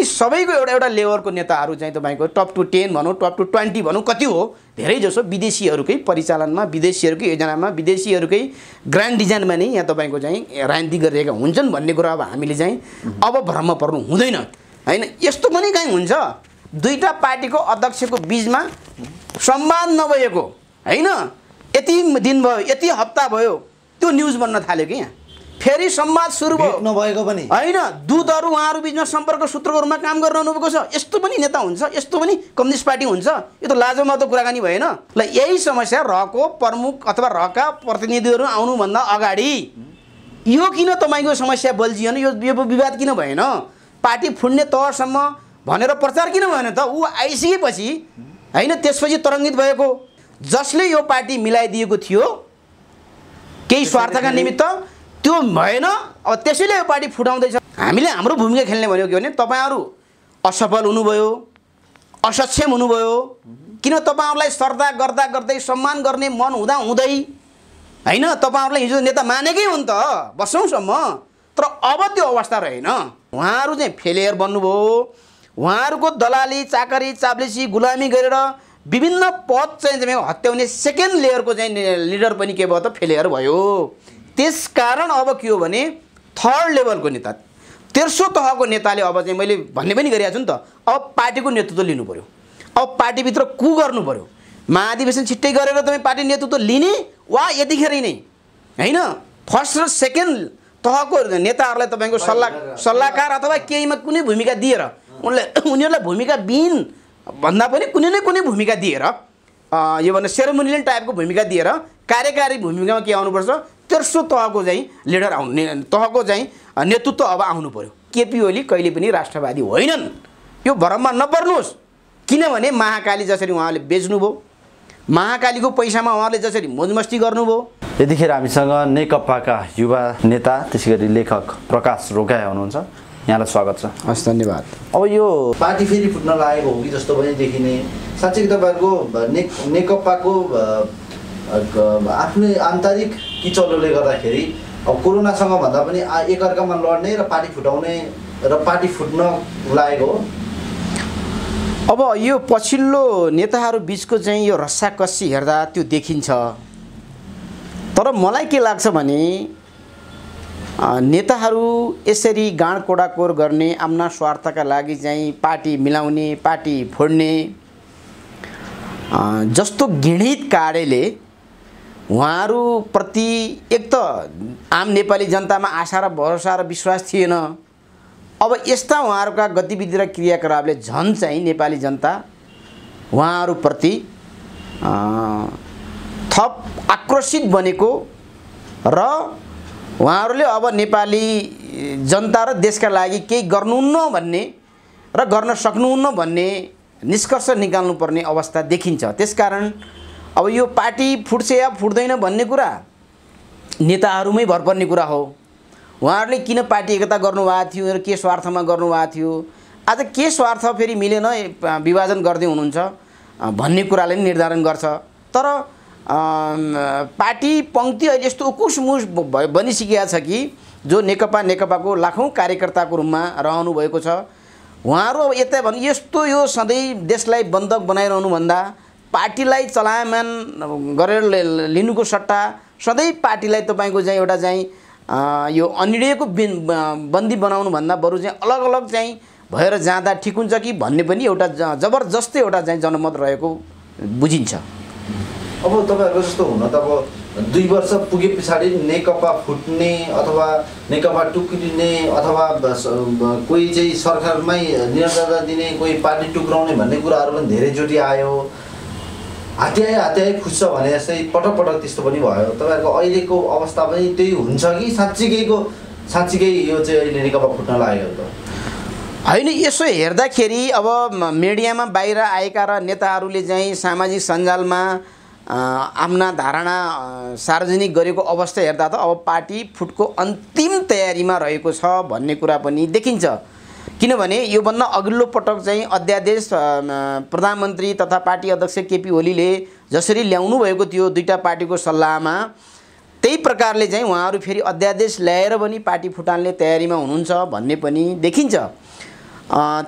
ती सबैको एउटा एउटा लेभलको नेताहरू चाहिँ तपाईँको टप टु टेन भनौँ टप टु ट्वेन्टी भनौँ कति हो धेरै जसो विदेशीहरूकै परिचालनमा विदेशीहरूकै योजनामा विदेशीहरूकै ग्रान्ड डिजाइनमा नै यहाँ तपाईँको चाहिँ राजनीति गरिरहेका हुन्छन् भन्ने कुरा अब हामीले चाहिँ अब भ्रम पर्नु हुँदैन होइन यस्तो पनि कहीँ हुन्छ दुईवटा पार्टीको अध्यक्षको बिचमा सम्मान नभएको होइन यति दिन भयो यति हप्ता भयो त्यो न्युज बन्न थाल्यो कि यहाँ फेरि संवाद सुरु भयो नभएको पनि होइन दुधहरू उहाँहरू बिचमा सम्पर्क सूत्रको रूपमा काम गरिरहनु भएको छ यस्तो पनि नेता हुन्छ यस्तो पनि कम्युनिस्ट पार्टी हुन्छ यो त लाजोमा त कुराकानी भएन ल यही समस्या रहको प्रमुख अथवा रहका प्रतिनिधिहरू आउनुभन्दा अगाडि यो किन तपाईँको समस्या बल्झिएन यो विवाद किन भएन पार्टी फुट्ने तहसम्म भनेर प्रचार किन भएन त ऊ आइसकेपछि होइन त्यसपछि तरङ्गित भएको जसले यो पार्टी मिलाइदिएको थियो केही स्वार्थका निमित्त त्यो भएन अब त्यसैले यो पार्टी फुटाउँदैछ हामीले हाम्रो भूमिका खेल्ने भनेको के भने तपाईँहरू असफल हुनुभयो असक्षम हुनुभयो किन तपाईँहरूलाई श्रद्धा गर्दा गर्दै सम्मान गर्ने मन हुँदा हुँदै होइन तपाईँहरूलाई हिजो नेता मानेकै हो नि त बसौँसम्म तर अब त्यो अवस्था रहेन उहाँहरू चाहिँ फेलियर बन्नुभयो उहाँहरूको दलाली चाकरी चाप्लेसी गुलामी गरेर विभिन्न पद चाहिँ हत्याउने सेकेन्ड लेयरको चाहिँ लिडर पनि के भयो त फेलियर भयो त्यस कारण अब के हो भने थर्ड लेभलको नेता तेर्सो तहको नेताले अब चाहिँ मैले भन्ने पनि गरिरहेको छु नि त अब पार्टीको नेतृत्व लिनु पऱ्यो अब पार्टीभित्र कु गर्नु पऱ्यो महाधिवेशन छिट्टै गरेर तपाईँ पार्टी नेतृत्व लिने वा यतिखेरै नै होइन फर्स्ट र सेकेन्ड तहको नेताहरूलाई तपाईँको सल्लाह सल्लाहकार अथवा केहीमा कुनै भूमिका दिएर उनलाई उनीहरूलाई भूमिका बिन भन्दा पनि कुनै न कुनै भूमिका दिएर यो भन्दा सेरोमोनियल टाइपको भूमिका दिएर कार्यकारी भूमिकामा के आउनुपर्छ तेर्सो तहको चाहिँ लिडर आउनु तहको चाहिँ नेतृत्व अब आउनु पऱ्यो केपी ओली कहिले पनि राष्ट्रवादी होइनन् यो भ्रममा नपर्नुहोस् किनभने महाकाली जसरी उहाँले बेच्नुभयो महाकालीको पैसामा उहाँले जसरी मोजमस्ती गर्नुभयो यतिखेर हामीसँग नेकपाका युवा नेता त्यसै गरी लेखक प्रकाश रोकाया हुनुहुन्छ यहाँलाई स्वागत छ हस् धन्यवाद अब यो पार्टी फेरि फुट्न लागेको हो कि जस्तो पनि देखिने साँच्चै तपाईँहरूको नेक नेकपाको आफ्नै आन्तरिक किचलोले गर्दाखेरि अब कोरोनासँग भन्दा पनि एकअर्कामा लड्ने र पार्टी फुटाउने र पार्टी फुट्न लागेको हो अब यो पछिल्लो नेताहरू बिचको चाहिँ यो रस्साकसी हेर्दा त्यो देखिन्छ तर मलाई के लाग्छ भने नेताहरू यसरी गाँडकोडाकोर गर्ने आफ्ना स्वार्थका लागि चाहिँ पार्टी मिलाउने पार्टी फोड्ने जस्तो घृणित कार्यले उहाँहरूप्रति एक त आम नेपाली जनतामा आशा र भरोसा र विश्वास थिएन अब यस्ता उहाँहरूका गतिविधि र क्रियाकलापले झन् चाहिँ नेपाली जनता उहाँहरूप्रति थप आक्रोशित बनेको र उहाँहरूले अब नेपाली जनता र देशका लागि केही गर्नुहुन्न भन्ने र गर्न सक्नुहुन्न भन्ने निष्कर्ष निकाल्नुपर्ने अवस्था देखिन्छ त्यसकारण अब यो पार्टी फुट्छ या फुट्दैन भन्ने कुरा नेताहरूमै भर पर्ने कुरा हो उहाँहरूले किन पार्टी एकता गर्नुभएको थियो र के स्वार्थमा गर्नुभएको थियो आज के स्वार्थ फेरि मिलेन विभाजन गर्दै हुनुहुन्छ भन्ने कुराले निर्धारण गर्छ तर पार्टी पङ्क्ति अहिले यस्तो उकुसमुस बनिसकेका छ कि जो नेकपा नेकपाको लाखौँ कार्यकर्ताको रूपमा रहनुभएको छ उहाँहरू अब यता भन् यस्तो यो सधैँ देशलाई बन्धक बनाइरहनुभन्दा पार्टीलाई चलायमान गरेर लिनुको सट्टा सधैँ पार्टीलाई तपाईँको चाहिँ एउटा चाहिँ यो अनिर्णयको बन्दी बनाउनुभन्दा बरु चाहिँ अलग अलग चाहिँ भएर जाँदा ठिक हुन्छ कि भन्ने पनि एउटा जबरजस्तै एउटा चाहिँ जनमत रहेको बुझिन्छ अब तपाईँहरूको जस्तो हुन त अब दुई वर्ष पुगे पछाडि नेकपा फुट्ने अथवा नेकपा टुक्रिने अथवा कोही चाहिँ सरकारमै निरन्तरता दिने कोही पार्टी टुक्राउने भन्ने कुराहरू पनि धेरैचोटि आयो हात्याए हात्याए खुज्छ भने जस्तै पटक पटक त्यस्तो पनि भयो तपाईँहरूको अहिलेको अवस्था पनि त्यही हुन्छ कि साँच्चीकैको साँच्चीकै यो चाहिँ अहिले नेकपा फुट्न लाग्यो त होइन यसो हेर्दाखेरि अब मिडियामा बाहिर आएका र नेताहरूले चाहिँ सामाजिक सञ्जालमा आफ्ना धारणा सार्वजनिक गरेको अवस्था हेर्दा त अब पार्टी फुटको अन्तिम तयारीमा रहेको छ भन्ने कुरा पनि देखिन्छ किनभने योभन्दा अघिल्लो पटक चाहिँ अध्यादेश प्रधानमन्त्री तथा पार्टी अध्यक्ष केपी ओलीले जसरी ल्याउनु भएको थियो दुईवटा पार्टीको सल्लाहमा त्यही प्रकारले चाहिँ उहाँहरू फेरि अध्यादेश ल्याएर पनि पार्टी फुटाल्ने तयारीमा हुनुहुन्छ भन्ने पनि देखिन्छ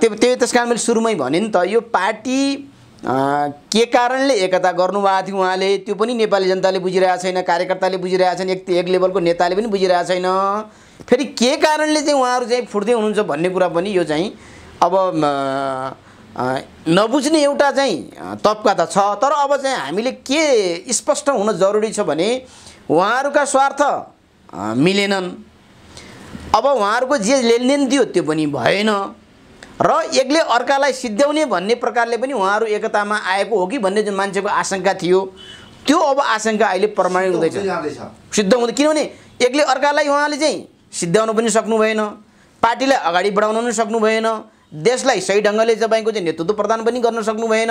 त्यो त्यही त्यस कारण मैले सुरुमै भने नि त यो पार्टी के कारणले एकता गर्नुभएको थियो उहाँले त्यो पनि नेपाली जनताले बुझिरहेको छैन कार्यकर्ताले बुझिरहेको छैन एक एक लेभलको नेताले पनि बुझिरहेको छैन फेरि के कारणले चाहिँ उहाँहरू चाहिँ फुट्दै हुनुहुन्छ भन्ने कुरा पनि यो चाहिँ अब नबुझ्ने एउटा चाहिँ तप्का त छ तर अब चाहिँ हामीले के स्पष्ट हुन जरुरी छ भने उहाँहरूका स्वार्थ मिलेनन् अब उहाँहरूको जे लेनदेन थियो त्यो पनि भएन र एकले अर्कालाई सिद्ध्याउने भन्ने प्रकारले पनि उहाँहरू एकतामा आएको हो कि भन्ने जुन मान्छेको आशंका थियो त्यो अब आशंका अहिले प्रमाणित हुँदैछ सिद्ध हुँदै किनभने एकले अर्कालाई उहाँले चाहिँ सिद्ध्याउनु पनि सक्नु भएन पार्टीलाई अगाडि बढाउन पनि सक्नु भएन देशलाई सही ढङ्गले तपाईँको चाहिँ नेतृत्व प्रदान पनि गर्न सक्नु भएन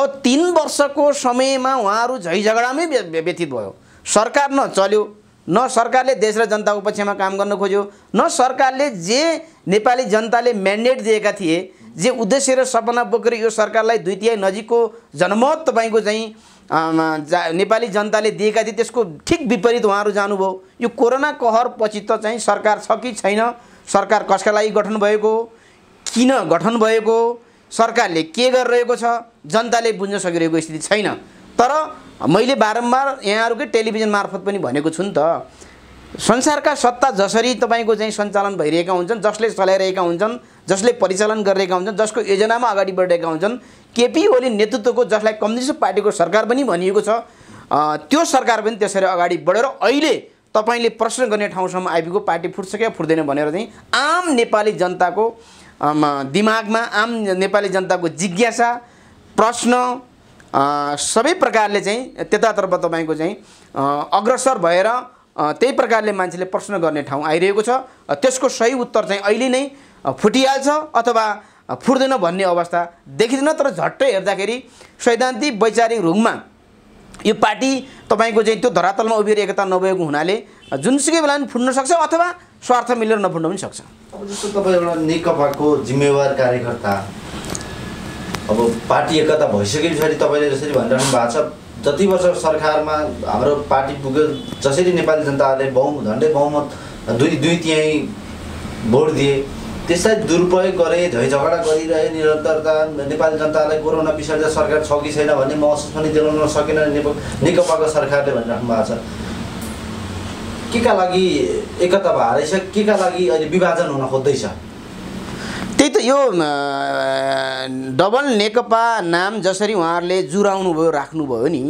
अब तिन वर्षको समयमा उहाँहरू झै झगडामै व्यतीत भयो सरकार नचल्यो न सरकारले देश र जनताको पक्षमा काम गर्न खोज्यो न सरकारले जे नेपाली जनताले म्यान्डेट दिएका थिए जे उद्देश्य र सपना बोकेर यो सरकारलाई दुई तिहाई नजिकको जनमत तपाईँको चाहिँ जा नेपाली जनताले दिएका थिए त्यसको ठिक विपरीत उहाँहरू जानुभयो यो कोरोना कहर पछि त चाहिँ सरकार छ कि छैन सरकार कसका लागि गठन भएको किन गठन भएको सरकारले के गरिरहेको छ जनताले बुझ्न सकिरहेको स्थिति छैन तर मैले बारम्बार यहाँहरूकै टेलिभिजन मार्फत पनि भनेको छु नि त संसारका सत्ता जसरी तपाईँको चाहिँ सञ्चालन भइरहेका हुन्छन् जसले चलाइरहेका हुन्छन् जसले परिचालन गरिरहेका हुन्छन् जसको योजनामा अगाडि बढिरहेका हुन्छन् केपी ओली नेतृत्वको जसलाई कम्युनिस्ट पार्टीको सरकार पनि भनिएको छ त्यो सरकार पनि त्यसरी अगाडि बढेर अहिले तपाईँले प्रश्न गर्ने ठाउँसम्म आइपुगेको पार्टी फुट्छ क्या फुट्दैन भनेर चाहिँ आम नेपाली जनताको दिमागमा आम नेपाली जनताको जिज्ञासा प्रश्न सबै प्रकारले चाहिँ त्यतातर्फ तपाईँको चाहिँ अग्रसर भएर त्यही प्रकारले मान्छेले प्रश्न गर्ने ठाउँ आइरहेको छ त्यसको सही उत्तर चाहिँ अहिले नै फुटिहाल्छ अथवा फुट्दैन भन्ने अवस्था देखिँदैन तर झट्टै हेर्दाखेरि सैद्धान्तिक वैचारिक रूपमा यो पार्टी तपाईँको चाहिँ त्यो धरातलमा उभिएर एकता नभएको हुनाले जुनसुकै बेला पनि फुट्न सक्छ अथवा स्वार्थ मिलेर नफुट्न पनि सक्छ अब जस्तो तपाईँ एउटा नेकपाको जिम्मेवार कार्यकर्ता अब पार्टी एकता भइसके पछाडि तपाईँले जसरी भनिरहनु भएको छ जति वर्ष सरकारमा हाम्रो पार्टी पुग्यो जसरी नेपाली जनताले बहु झन्डै बहुमत दुई दुई तिहाई भोट दिए त्यसलाई दुरुपयोग गरे झै झगडा गरिरहे निरन्तरता नेपाली जनतालाई कोरोना पछाडि सरकार छ कि छैन भन्ने महसुस पनि दिलाउन सकेन नेकपाको सरकारले भनिराख्नु भएको छ के का लागि एकता भएछ के का लागि अहिले विभाजन हुन खोज्दैछ त्यही त यो डबल नेकपा नाम जसरी उहाँहरूले जुराउनुभयो राख्नुभयो नि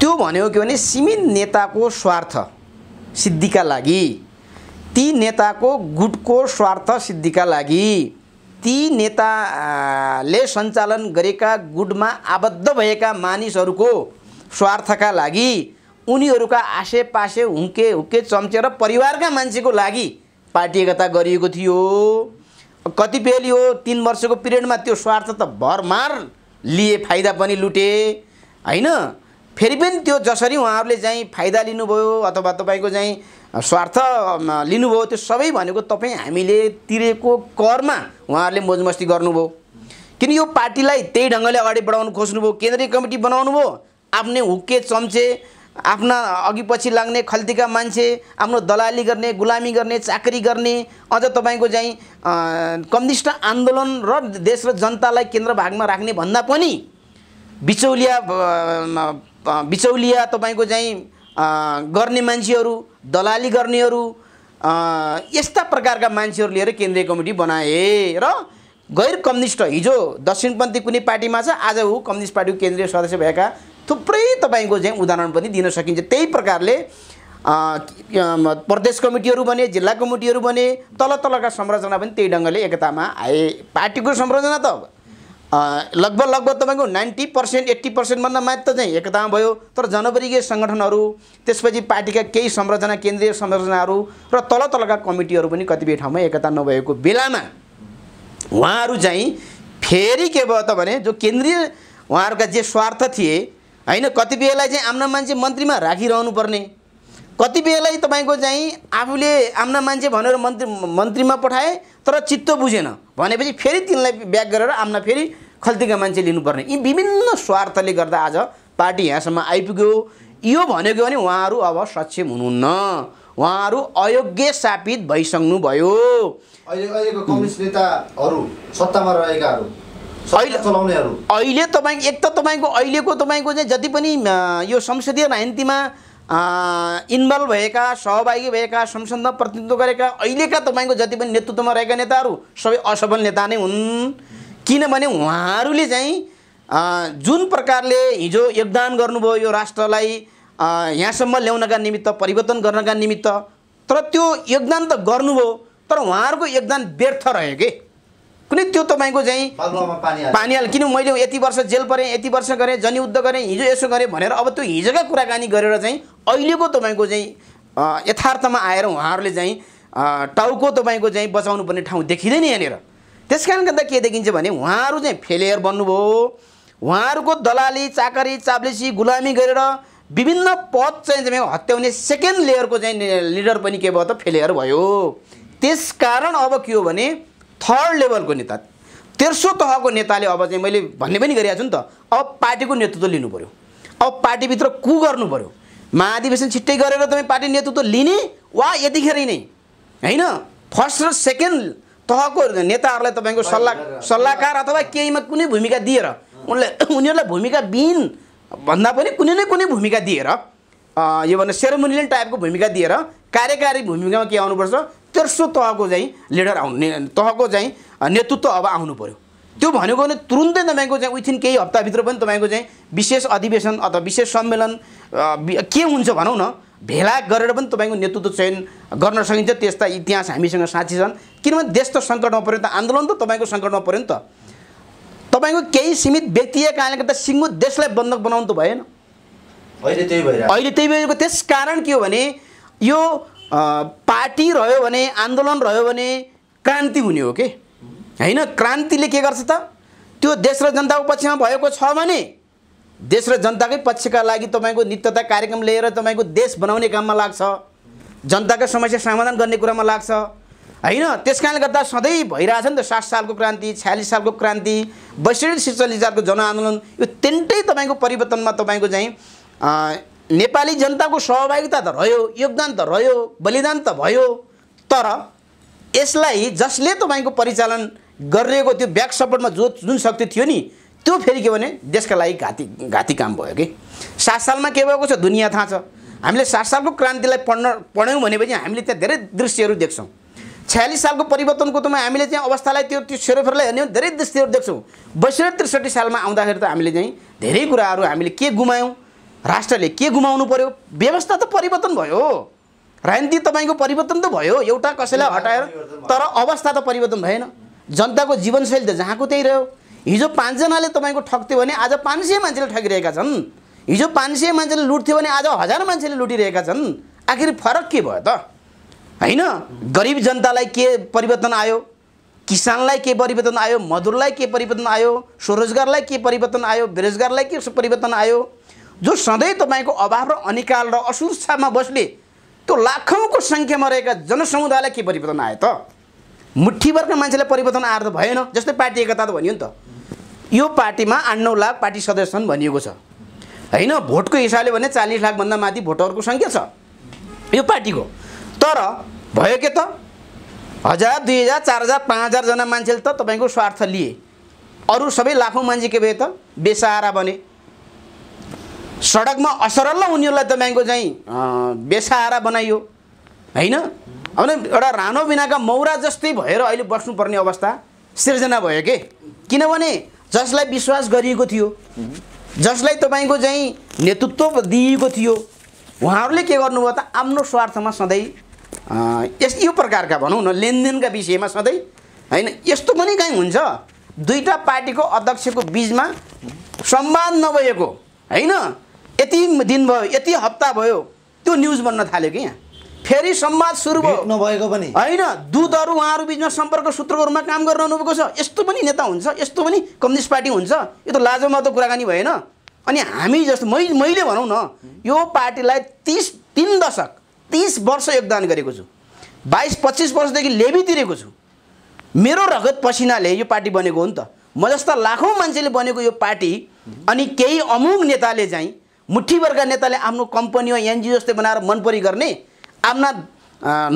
त्यो भनेको के भने सीमित नेताको स्वार्थ सिद्धिका लागि ती नेताको गुटको स्वार्थ सिद्धिका लागि ती नेताले सञ्चालन गरेका गुटमा आबद्ध भएका मानिसहरूको स्वार्थका लागि उनीहरूका हुके हुके हुक्के चम्चेर परिवारका मान्छेको लागि पार्टी एकता गरिएको थियो कतिपयले यो तिन वर्षको पिरियडमा त्यो स्वार्थ त भरमार लिए फाइदा पनि लुटे होइन फेरि पनि त्यो जसरी उहाँहरूले चाहिँ फाइदा लिनुभयो अथवा तपाईँको चाहिँ स्वार्थ लिनुभयो त्यो सबै भनेको तपाईँ हामीले तिरेको करमा उहाँहरूले मोजमस्ती गर्नुभयो किन यो पार्टीलाई त्यही ढङ्गले अगाडि बढाउनु खोज्नुभयो केन्द्रीय कमिटी बनाउनु भयो आफ्नै हुक्के चम्चे आफ्ना अघि पछि लाग्ने खल्तीका मान्छे आफ्नो दलाली गर्ने गुलामी गर्ने चाकरी गर्ने अझ तपाईँको चाहिँ कम्युनिस्ट आन्दोलन र देश र जनतालाई केन्द्र भागमा राख्ने भन्दा पनि बिचौलिया बिचौलिया तपाईँको चाहिँ गर्ने मान्छेहरू दलाली गर्नेहरू यस्ता प्रकारका मान्छेहरू लिएर केन्द्रीय कमिटी बनाए र गैर कम्युनिस्ट हिजो दक्षिणपन्थी कुनै पार्टीमा छ आज ऊ कम्युनिस्ट पार्टीको केन्द्रीय सदस्य भएका थुप्रै तपाईँको चाहिँ उदाहरण पनि दिन सकिन्छ त्यही प्रकारले प्रदेश कमिटीहरू बने जिल्ला कमिटीहरू बने तल तलका संरचना पनि त्यही ढङ्गले एकतामा आए पार्टीको संरचना त लगभग लगभग तपाईँको नाइन्टी पर्सेन्ट एट्टी पर्सेन्टभन्दा मात्र चाहिँ एकता भयो तर जनवर्गीय सङ्गठनहरू त्यसपछि पार्टीका केही संरचना केन्द्रीय संरचनाहरू र तल तलका कमिटीहरू पनि कतिपय ठाउँमा एकता नभएको बेलामा उहाँहरू चाहिँ फेरि के भयो त भने जो केन्द्रीय उहाँहरूका जे स्वार्थ थिए होइन कतिपयलाई चाहिँ आम्ना मान्छे मन्त्रीमा राखिरहनु पर्ने कतिपयलाई तपाईँको चाहिँ आफूले आम्ना मान्छे भनेर मन्त्री मन्त्रीमा पठाए तर चित्त बुझेन भनेपछि फेरि तिनलाई ब्याक गरेर आम्ना फेरि खल्तीका मान्छे लिनुपर्ने यी विभिन्न स्वार्थले गर्दा आज पार्टी यहाँसम्म आइपुग्यो यो भनेको भने उहाँहरू अब सक्षम हुनुहुन्न उहाँहरू अयोग्य साबित भइसक्नुभयो अहिले तपाईँ एक त तपाईँको अहिलेको तपाईँको चाहिँ जति पनि यो संसदीय राजनीतिमा इन्भल्भ भएका सहभागी भएका संसदमा प्रतिनिधित्व गरेका अहिलेका तपाईँको जति पनि नेतृत्वमा रहेका नेताहरू सबै असफल नेता नै हुन् किनभने उहाँहरूले चाहिँ जुन प्रकारले हिजो योगदान गर्नुभयो यो राष्ट्रलाई यहाँसम्म ल्याउनका निमित्त परिवर्तन गर्नका निमित्त तर त्यो योगदान त गर्नुभयो तर उहाँहरूको योगदान व्यर्थ रह्यो कि कुनै त्यो तपाईँको चाहिँ पानी हाल किन मैले यति वर्ष जेल परेँ यति वर्ष गरेँ जनयुद्ध गरेँ हिजो यसो गरेँ भनेर अब त्यो हिजोका कुराकानी गरेर चाहिँ अहिलेको तपाईँको चाहिँ यथार्थमा आएर उहाँहरूले चाहिँ टाउको तपाईँको चाहिँ बचाउनु पर्ने ठाउँ देखिँदैन यहाँनिर त्यस कारण गर्दा के देखिन्छ भने उहाँहरू चाहिँ फेलियर बन्नुभयो उहाँहरूको दलाली चाकरी चाप्लेसी गुलामी गरेर विभिन्न पद चाहिँ तपाईँको हत्याउने सेकेन्ड लेयरको चाहिँ लिडर पनि के भयो त फेलियर भयो त्यस कारण अब के हो भने थर्ड लेभलको नेता तेर्सो तहको नेताले अब चाहिँ मैले भन्ने पनि गरिरहेको छु नि त अब पार्टीको नेतृत्व लिनु पऱ्यो अब पार्टीभित्र कु गर्नु पऱ्यो महाधिवेशन छिट्टै गरेर तपाईँ पार्टी नेतृत्व लिने वा यतिखेरै नै होइन फर्स्ट र सेकेन्ड तहको नेताहरूलाई तपाईँको सल्लाह सल्लाहकार अथवा केहीमा कुनै भूमिका दिएर उनले उनीहरूलाई भूमिका बिन भन्दा पनि कुनै न कुनै भूमिका दिएर यो भने सेरोमोनियल टाइपको भूमिका दिएर कार्यकारी भूमिकामा के आउनुपर्छ तेर्सो तहको चाहिँ लिडर आउनु तहको चाहिँ नेतृत्व अब आउनु पऱ्यो त्यो भनेको भने तुरुन्तै तपाईँको चाहिँ विथिन केही हप्ताभित्र पनि तपाईँको चाहिँ विशेष अधिवेशन अथवा विशेष सम्मेलन के हुन्छ भनौँ न भेला गरेर पनि तपाईँको नेतृत्व चयन गर्न सकिन्छ त्यस्ता इतिहास हामीसँग साथी छन् किनभने देश त सङ्कटमा पऱ्यो नि त आन्दोलन त तपाईँको सङ्कटमा पऱ्यो नि त तपाईँको केही सीमित व्यक्तिय कारणले गर्दा सिङ्गो देशलाई बन्धक बनाउनु त भएन अहिले त्यही भएर अहिले त्यही भइरहेको त्यस कारण के हो भने यो पार्टी रह्यो भने आन्दोलन रह्यो भने क्रान्ति हुने हो कि होइन क्रान्तिले के गर्छ त त्यो देश र जनताको पक्षमा भएको छ भने देश र जनताकै पक्षका लागि तपाईँको नित्यता कार्यक्रम लिएर तपाईँको देश बनाउने काममा लाग्छ जनताको समस्या समाधान गर्ने कुरामा लाग्छ होइन त्यस कारणले गर्दा सधैँ भइरहेछ नि त सात सालको क्रान्ति छ्यालिस सालको क्रान्ति बैसठी सिचालिस सालको जनआन्दोलन यो तिनटै तपाईँको परिवर्तनमा तपाईँको चाहिँ नेपाली जनताको सहभागिता त रह्यो योगदान त रह्यो बलिदान त भयो तर यसलाई जसले तपाईँको परिचालन गरिएको त्यो ब्याक सपोर्टमा जो जुन शक्ति थियो नि त्यो फेरि के भने देशका लागि घाती घाती काम भयो कि सात सालमा के भएको छ दुनियाँ थाहा छ हामीले सात सालको क्रान्तिलाई पढ्न पढ्यौँ भनेपछि हामीले त्यहाँ धेरै दृश्यहरू देख्छौँ छयालिस सालको परिवर्तनको त हामीले चाहिँ अवस्थालाई त्यो त्यो सेरोफेरोलाई हेर्ने धेरै दृश्यहरू देख्छौँ बैसठी त्रिसठी सालमा आउँदाखेरि त हामीले चाहिँ धेरै कुराहरू हामीले के गुमायौँ राष्ट्रले के गुमाउनु पर्यो व्यवस्था त परिवर्तन भयो राजनीति तपाईँको परिवर्तन त भयो एउटा कसैलाई हटाएर तर अवस्था त परिवर्तन भएन जनताको जीवनशैली त जहाँको त्यही रह्यो हिजो पाँचजनाले तपाईँको ठग्थ्यो भने आज पाँच सय मान्छेले ठगिरहेका छन् हिजो पाँच सय मान्छेले लुट्थ्यो भने आज हजार मान्छेले लुटिरहेका छन् आखिर फरक के भयो त होइन गरिब जनतालाई के परिवर्तन आयो किसानलाई के परिवर्तन आयो मजदुरलाई के परिवर्तन आयो स्वरोजगारलाई के परिवर्तन आयो बेरोजगारलाई के परिवर्तन आयो जो सधैँ तपाईँको अभाव र अनिकाल र असुरक्षामा बस्ने त्यो लाखौँको सङ्ख्यामा रहेका जनसमुदायलाई के परिवर्तन आयो त मुठीभरका मान्छेलाई परिवर्तन आएर त भएन जस्तै पार्टी एकता त भनियो नि त यो पार्टीमा आठ नौ लाख पार्टी सदस्य छन् भनिएको छ होइन भोटको हिसाबले भने चालिस लाखभन्दा माथि भोटरको सङ्ख्या छ यो पार्टीको तर भयो के त हजार दुई हजार चार हजार पाँच हजारजना मान्छेले त तपाईँको स्वार्थ लिए अरू सबै लाखौँ मान्छे के भयो त बेसहारा बने सडकमा असरल उनीहरूलाई तपाईँको चाहिँ बेसहारा बनाइयो होइन अब एउटा रानो बिनाका मौरा जस्तै भएर अहिले बस्नुपर्ने अवस्था सिर्जना भयो के किनभने जसलाई विश्वास गरिएको थियो जसलाई तपाईँको चाहिँ नेतृत्व दिइएको थियो उहाँहरूले के गर्नुभयो त आफ्नो स्वार्थमा सधैँ यस यो प्रकारका भनौँ न लेनदेनका विषयमा सधैँ होइन यस्तो पनि कहीँ हुन्छ दुईवटा पार्टीको अध्यक्षको बिचमा सम्वाद नभएको होइन यति दिन भयो यति हप्ता भयो त्यो न्युज बन्न थाल्यो कि यहाँ फेरि संवाद सुरु भयो नभएको पनि होइन दुधहरू उहाँहरू बिचमा सम्पर्क सूत्रको रूपमा काम गरिरहनु भएको छ यस्तो पनि नेता हुन्छ यस्तो पनि कम्युनिस्ट पार्टी हुन्छ यो त लाजोमा त कुराकानी भएन अनि हामी जस्तो मै मैले भनौँ न यो पार्टीलाई तिस तिन दशक तिस वर्ष योगदान गरेको छु बाइस पच्चिस वर्षदेखि लेबी तिरेको छु मेरो रगत पसिनाले यो पार्टी बनेको हो नि त म जस्ता लाखौँ मान्छेले बनेको यो पार्टी अनि केही अमुक नेताले चाहिँ मुठीभरका नेताले आफ्नो कम्पनी वा एनजिओ जस्तै बनाएर मनपरी गर्ने आफ्ना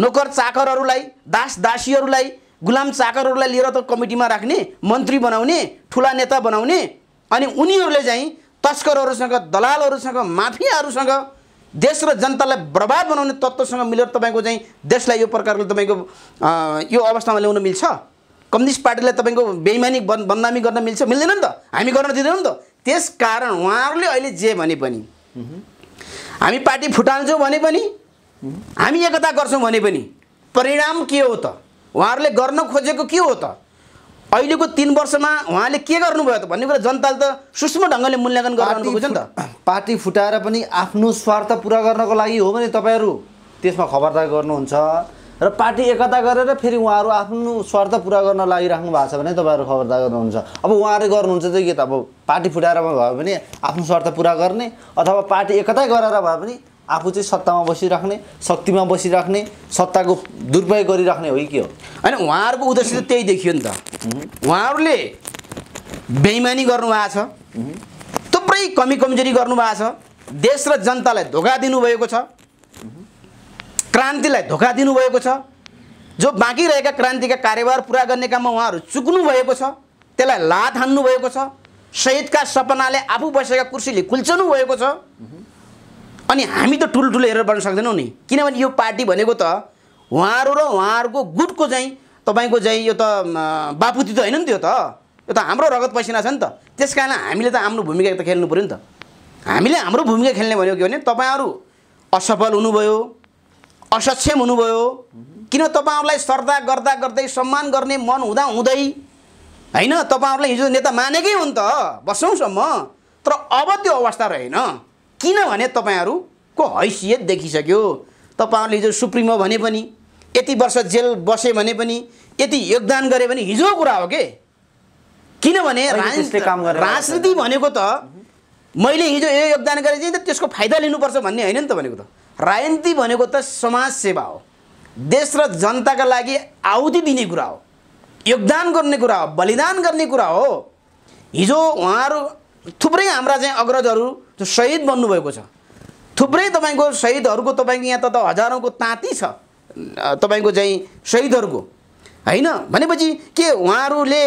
नोकर चाकरहरूलाई दास दासीहरूलाई गुलाम चाकरहरूलाई लिएर त कमिटीमा राख्ने मन्त्री बनाउने ठुला नेता बनाउने अनि उनीहरूले चाहिँ तस्करहरूसँग दलालहरूसँग माफियाहरूसँग देश र जनतालाई बर्बाद बनाउने तत्त्वसँग मिलेर तपाईँको चाहिँ देशलाई यो प्रकारले तपाईँको यो अवस्थामा ल्याउनु मिल्छ कम्युनिस्ट पार्टीलाई तपाईँको बेइमानी बन् बदनामी गर्न मिल्छ मिल्दैन नि त हामी गर्न दिँदैनौँ नि त त्यस कारण उहाँहरूले अहिले जे भने पनि हामी पार्टी फुटाल्छौँ भने पनि हामी एकता गर्छौँ भने पनि परिणाम के हो त उहाँहरूले गर्न खोजेको के हो त अहिलेको तिन वर्षमा उहाँले के गर्नुभयो त भन्ने कुरा जनताले त सूक्ष्म ढङ्गले मूल्याङ्कन गराउनु बुझ्यो नि त पार्टी फुटाएर पनि आफ्नो स्वार्थ पुरा गर्नको लागि हो भने तपाईँहरू त्यसमा खबरदार गर्नुहुन्छ र पार्टी एकता गरेर फेरि उहाँहरू आफ्नो स्वार्थ पुरा गर्न लागिराख्नु भएको छ भने तपाईँहरू खबरदार गर्नुहुन्छ अब उहाँहरू गर्नुहुन्छ त के त अब पार्टी फुटाएर भयो भने आफ्नो स्वार्थ पुरा गर्ने अथवा पार्टी एकता गरेर भए पनि आफू चाहिँ सत्तामा बसिराख्ने शक्तिमा बसिराख्ने सत्ताको दुरुपयोग गरिराख्ने हो कि के हो होइन उहाँहरूको उद्देश्य त त्यही देखियो नि त उहाँहरूले बेइमानी गर्नुभएको छ थुप्रै कमी कमजोरी गर्नुभएको छ देश र जनतालाई धोका दिनुभएको छ क्रान्तिलाई धोका दिनुभएको छ जो बाँकी रहेका क्रान्तिका कार्यभार पुरा गर्ने काममा उहाँहरू चुक्नु भएको छ त्यसलाई लात हान्नु भएको छ सहितका सपनाले आफू बसेका कुर्सीले कुल्चनु भएको छ अनि हामी त ठुल्ठुलो हेरेर बढ्न सक्दैनौँ नि किनभने यो पार्टी भनेको त उहाँहरू र उहाँहरूको गुटको चाहिँ तपाईँको चाहिँ यो त बापुती त होइन नि त्यो त यो त हाम्रो रगत पसिना छ नि त त्यस कारण हामीले त आफ्नो भूमिका त खेल्नु पऱ्यो नि त हामीले हाम्रो भूमिका खेल्ने भनेको के भने तपाईँहरू असफल हुनुभयो असक्षम हुनुभयो किन तपाईँहरूलाई श्रद्धा गर्दा गर्दै सम्मान गर्ने मन हुँदा हुँदै होइन तपाईँहरूलाई हिजो नेता मानेकै हो नि त बस्छौँसम्म तर अब त्यो अवस्था रहेन किनभने तपाईँहरूको हैसियत देखिसक्यो तपाईँहरूले हिजो सुप्रिमो भने पनि यति वर्ष जेल बसे भने पनि यति योगदान गरे भने हिजो कुरा हो के किनभने राजनीति भनेको त मैले हिजो यो योगदान गरेँ चाहिँ त त्यसको फाइदा लिनुपर्छ भन्ने होइन नि त भनेको त राजनीति भनेको त समाज सेवा हो देश र जनताका लागि आहुति दिने कुरा हो योगदान गर्ने कुरा हो बलिदान गर्ने कुरा हो हिजो उहाँहरू थुप्रै हाम्रा चाहिँ अग्रजहरू जो सहिद बन्नुभएको छ थुप्रै तपाईँको सहिदहरूको तपाईँको यहाँ त त हजारौँको ताँती छ तपाईँको चाहिँ सहिदहरूको होइन भनेपछि के उहाँहरूले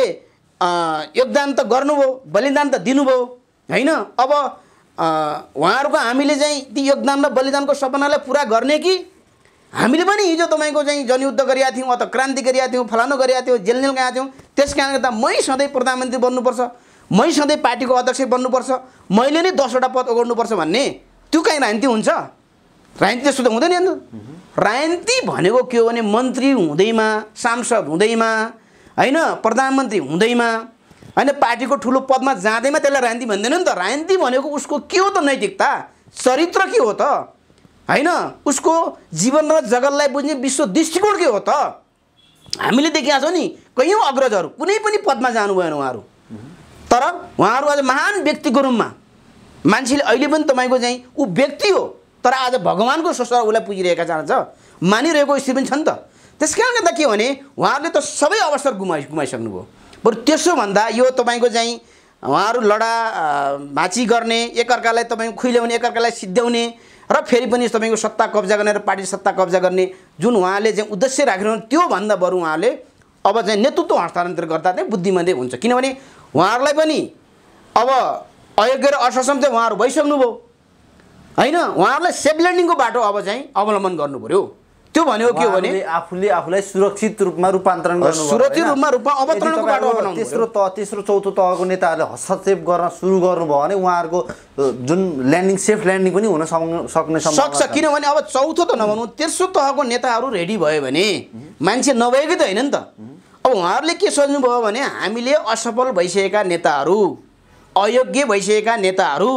योगदान त गर्नुभयो बलिदान त दिनुभयो होइन अब उहाँहरूको हामीले चाहिँ ती योगदान र बलिदानको सपनालाई पुरा गर्ने कि हामीले पनि हिजो तपाईँको चाहिँ जनयुद्ध गरिएका थियौँ अथवा क्रान्ति गरिएका थियौँ फलानु गरिएका थियौँ जेल गएका थियौँ त्यस कारणले गर्दा मै सधैँ प्रधानमन्त्री बन्नुपर्छ मै सधैँ पार्टीको अध्यक्ष बन्नुपर्छ मैले नै दसवटा पद ओगर्नुपर्छ भन्ने त्यो कहीँ राजनीति हुन्छ राजनीति त्यस्तो त हुँदैन अन्त राजनीति भनेको के हो भने मन्त्री हुँदैमा सांसद हुँदैमा होइन प्रधानमन्त्री हुँदैमा होइन पार्टीको ठुलो पदमा जाँदैमा त्यसलाई राजनीति भन्दैन नि त राजनीति भनेको उसको के हो त नैतिकता चरित्र के हो त होइन उसको जीवन र जगतलाई बुझ्ने विश्व दृष्टिकोण के हो त हामीले देखिरहेको छौँ नि कैयौँ अग्रजहरू कुनै पनि पदमा जानु भएन उहाँहरू तर उहाँहरू आज महान व्यक्तिको रूपमा मान्छेले अहिले पनि तपाईँको चाहिँ ऊ व्यक्ति हो तर आज भगवान्को ससुरा उसलाई पुगिरहेका छ मानिरहेको स्थिति पनि छ नि त त्यस कारण गर्दा के भने उहाँहरूले त सबै अवसर गुमाइ गुमाइसक्नुभयो बरु त्यसो भन्दा यो तपाईँको चाहिँ उहाँहरू लडा भाँची गर्ने एकअर्कालाई तपाईँको खुइल्याउने एकअर्कालाई सिद्ध्याउने र फेरि पनि तपाईँको सत्ता कब्जा गर्ने र पार्टी सत्ता कब्जा गर्ने जुन उहाँले चाहिँ उद्देश्य राखिरहनु त्योभन्दा बरु उहाँले अब चाहिँ नेतृत्व हस्तान्तरण गर्दा चाहिँ बुद्धिमन्दै हुन्छ किनभने उहाँहरूलाई पनि अब अयोग्य र असक्षम चाहिँ उहाँहरू भइसक्नुभयो होइन उहाँहरूलाई सेफ ल्यान्डिङको बाटो अब चाहिँ अवलम्बन गर्नु पऱ्यो त्यो भनेको के हो भने आफूले आफूलाई सुरक्षित रूपमा रूपान्तरण गर्नु सुरक्षित रूपमा रूपमा अवतरणको बाटो तेस्रो तह तेस्रो चौथो तहको नेताहरूले हस्तक्षेप गर्न सुरु गर्नुभयो भने उहाँहरूको जुन ल्यान्डिङ सेफ ल्यान्डिङ पनि हुन सक्ने सक्छ किनभने अब चौथो त नभनौँ तेस्रो तहको नेताहरू रेडी भयो भने मान्छे नभएकै त होइन नि त अब उहाँहरूले के सोच्नुभयो भने हामीले असफल भइसकेका नेताहरू अयोग्य भइसकेका नेताहरू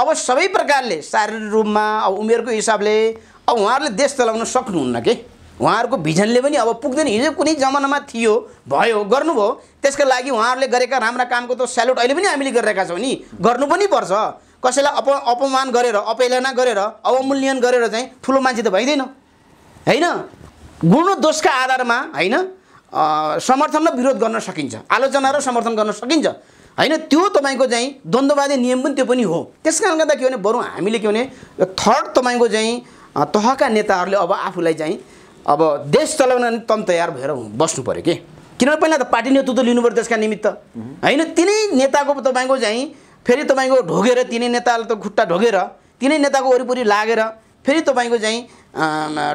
अब सबै प्रकारले शारीरिक रूपमा अब उमेरको हिसाबले अब उहाँहरूले देश चलाउन सक्नुहुन्न कि उहाँहरूको भिजनले पनि अब पुग्दैन हिजो कुनै जमानामा थियो भयो गर्नुभयो त्यसका लागि उहाँहरूले गरेका राम्रा कामको त स्यालुट अहिले पनि हामीले गरिरहेका छौँ नि गर्नु पनि पर्छ कसैलाई अप अपमान गरेर अपेलना गरेर अवमूल्यन गरेर चाहिँ ठुलो मान्छे त भइँदैन होइन गुण दोषका आधारमा होइन समर्थन र विरोध गर्न सकिन्छ आलोचना र समर्थन गर्न सकिन्छ होइन त्यो तपाईँको चाहिँ द्वन्द्ववादी नियम पनि त्यो पनि हो त्यस कारणले गर्दा के भने बरु हामीले के भने यो थर्ड तपाईँको चाहिँ तहका नेताहरूले अब आफूलाई चाहिँ अब देश चलाउन तन तयार भएर बस्नु पऱ्यो कि किनभने पहिला त पार्टी नेतृत्व लिनु पऱ्यो त्यसका निमित्त होइन तिनै नेताको तपाईँको चाहिँ फेरि तपाईँको ढोगेर तिनै नेतालाई त खुट्टा ढोगेर तिनै नेताको वरिपरि लागेर फेरि तपाईँको चाहिँ